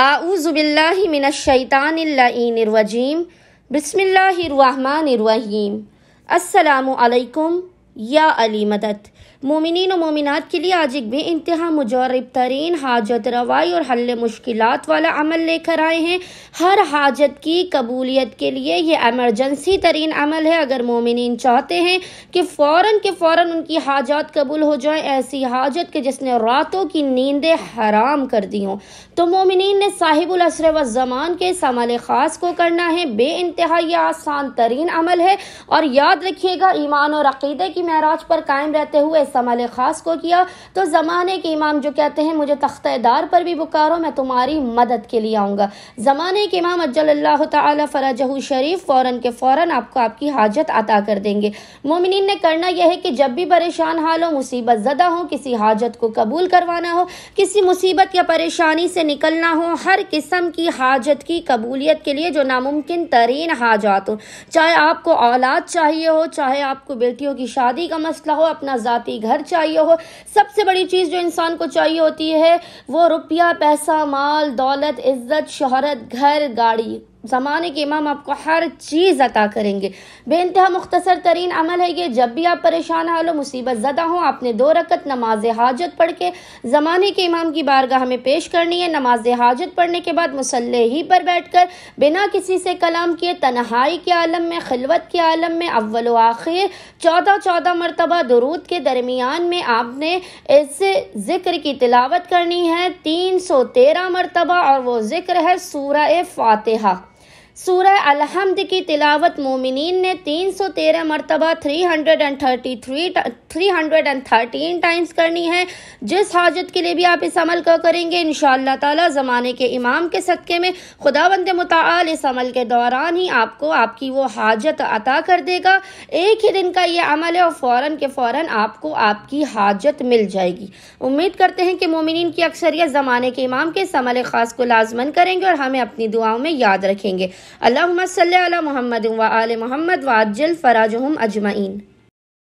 أعوذ بالله من الشيطان اللعين الرجيم بسم الله الرحمن الرحيم السلام عليكم या अली मदद मोमिन मोमिनत के लिए आज एक बेानतहा मुजरब तरीन हाजत रवाई और हल मुश्किल वाला अमल लेकर आए हैं हर हाजत की कबूलियत के लिए यह एमरजेंसी तरीन अमल है अगर मोमिन चाहते हैं कि फ़ौर के फ़ौर उनकी हाजात कबूल हो जाए ऐसी हाजत के जिसने रातों की नींदें हराम कर दी हों तो मोमिन ने साहिबुल असर व ज़मान के इस अमल ख़ास को करना है बेानतहा यह आसान तरीन अमल है और याद रखिएगा ईमान और अकीदे की महराज पर कायम रहते हुए समल खास को किया तो ज़माने के इमाम जो कहते हैं मुझे तख्तेदार पर भी पुकारो मैं तुम्हारी मदद के लिए आऊँगा ज़माने के इमाम अजल्ला तरजहू शरीफ फ़ौरन के फ़ौरन आपको आपकी हाजत अता कर देंगे मोमिन ने करना यह है कि जब भी परेशान हाल हो मुसीबत ज़दा हो किसी हाजत को कबूल करवाना हो किसी मुसीबत या परेशानी से निकलना हो हर किस्म की हाजत की कबूलियत के लिए जो नामुमकिन तरीन हाजात हो चाहे आपको औलाद चाहिए हो चाहे आपको बेटियों की शादी शादी का मसला हो अपना ज़ाती घर चाहिए हो सबसे बड़ी चीज़ जो इंसान को चाहिए होती है वो रुपया पैसा माल दौलत इज़्ज़त शहरत घर गाड़ी ज़माने के इमाम आपको हर चीज़ अता करेंगे बेानतहा मुख्तसर तरीन अमल है ये जब भी आप परेशान हाल मुसीबत ज़दा हो आपने दो रकत नमाज हाजत पढ़ के ज़माने के इमाम की बारगाह में पेश करनी है नमाज हाजत पढ़ने के बाद मुसल ही पर बैठ कर बिना किसी से कलाम किए तनहाई के आलम में खिलवत के आलम में अव्वल आखिर चौदह चौदह मरतबा दरूद के दरमियान में आपने इस ज़िक्र की तिलावत करनी है तीन सौ तेरह मरतबा और वो ज़िक्र है सूर फातहा सूरह अलहमद की तिलावत मोमिन ने 313 मरतबा 333 313 टाइम्स करनी है जिस हाजत के लिए भी आप इस अमल को करेंगे इन ताला ज़माने के इमाम के सदक़े में खुदावंद मताल इस अमल के दौरान ही आपको आपकी वो हाजत अता कर देगा एक ही दिन का ये अमल है और फ़ौर के फ़ौर आपको आपकी हाजत मिल जाएगी उम्मीद करते हैं कि मोमिन की अक्सरियत ज़माने के इमाम के इस अमल ख़ास को लाजमन करेंगे और हमें अपनी दुआओं में याद रखेंगे اللهم صل على محمد وآل محمد وعجل فراجهم أجمعين